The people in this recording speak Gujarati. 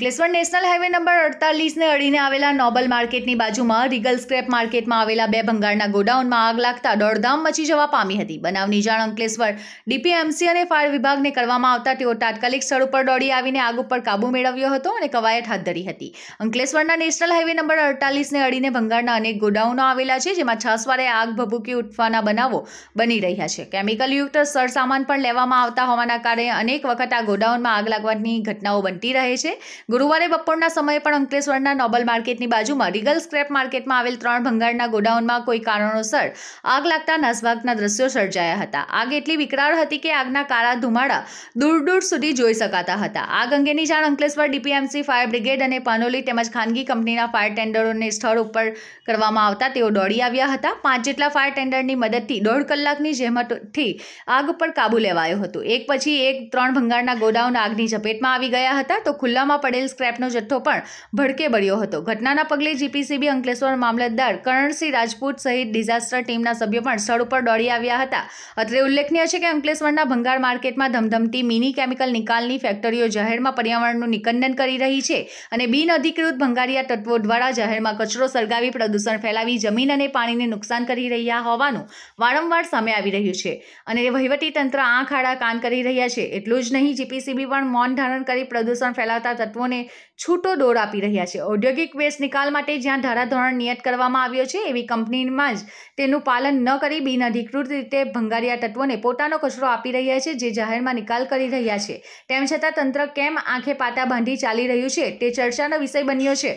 અંકલેશ્વર નેશનલ હાઈવે નંબર અડતાલીસને અડીને આવેલા નોબલ માર્કેટની બાજુમાં રીગલ સ્ક્રેપ માર્કેટમાં આવેલા બે ભંગારના ગોડાઉનમાં આગ લાગતા દોડધામ મચી જવા પામી હતી બનાવની જાણ અંકલેશ્વર ડીપીએમસી અને ફાયર વિભાગને કરવામાં આવતા તેઓ તાત્કાલિક સ્થળ ઉપર દોડી આવીને આગ ઉપર કાબૂ મેળવ્યો હતો અને કવાયત હાથ ધરી હતી અંકલેશ્વરના નેશનલ હાઈવે નંબર અડતાલીસને અડીને ભંગારના અનેક ગોડાઉનો આવેલા છે જેમાં છાસવારે આગ ભભૂકી ઉઠવાના બનાવો બની રહ્યા છે કેમિકલયુક્ત સરસામાન પણ લેવામાં આવતા હોવાના કારણે અનેક વખત આ ગોડાઉનમાં આગ લાગવાની ઘટનાઓ બનતી રહે છે ગુરુવારે બપોરના સમયે પણ અંકલેશ્વરના નોબલ માર્કેટની બાજુમાં રીગલ સ્ક્રેપ માર્કેટમાં આવેલ ત્રણ ભંગારના ગોડાઉનમાં કોઈ કારણોસર આગ લાગતા નાસભાગના દ્રશ્યો સર્જાયા હતા આગ એટલી વિકરાળ હતી કે આગના કાળા ધુમાડા દૂર દૂર સુધી જોઈ શકાતા હતા આગ અંગેની જાણ અંકલેશ્વર ડીપીએમસી ફાયર બ્રિગેડ અને પાનોલી તેમજ ખાનગી કંપનીના ફાયર ટેન્ડરોને સ્થળ ઉપર કરવામાં આવતા તેઓ દોડી આવ્યા હતા પાંચ જેટલા ફાયર ટેન્ડરની મદદથી દોઢ કલાકની જહેમતથી આગ પર કાબુ લેવાયો હતો એક પછી એક ત્રણ ભંગારના ગોડાઉન આગની ઝપેટમાં આવી ગયા હતા તો ખુલ્લામાં પડે પડેલ સ્ક્રેપનો જથ્થો પણ ભડકે બળ્યો હતો ઘટનાના પગલે જીપીસીબી અંકલેશ્વર મામલતદાર કરણસિંહ રાજપૂત સહિત ડિઝાસ્ટર ટીમના સભ્યો પણ સ્થળ ઉપર દોડી આવ્યા હતા અત્રે ઉલ્લેખનીય છે કે અંકલેશ્વરના ભંગાર માર્કેટમાં ધમધમતી મિની કેમિકલ નિકાલની ફેક્ટરીઓ જાહેરમાં પર્યાવરણનું નિકંદન કરી રહી છે અને બિન અધિકૃત ભંગારિયા તત્વો દ્વારા જાહેરમાં કચરો સળગાવી પ્રદૂષણ ફેલાવી જમીન અને પાણીને નુકસાન કરી રહ્યા હોવાનું વારંવાર સામે આવી રહ્યું છે અને વહીવટીતંત્ર આંખ આડા કાન કરી રહ્યા છે એટલું જ નહીં જીપીસીબી પણ મૌન ધારણ કરી પ્રદૂષણ ફેલાવતા તત્વો ઉદ્યોગોને છૂટો દોર આપી રહ્યા છે ઔદ્યોગિક વેસ્ટ નિકાલ માટે જ્યાં ધારાધોરણ નિયત કરવામાં આવ્યો છે એવી કંપનીમાં જ તેનું પાલન ન કરી બિનઅધિકૃત રીતે ભંગારિયા તત્વોને પોતાનો કચરો આપી રહ્યા છે જે જાહેરમાં નિકાલ કરી રહ્યા છે તેમ છતાં તંત્ર કેમ આંખે પાટા બાંધી ચાલી રહ્યું છે તે ચર્ચાનો વિષય બન્યો છે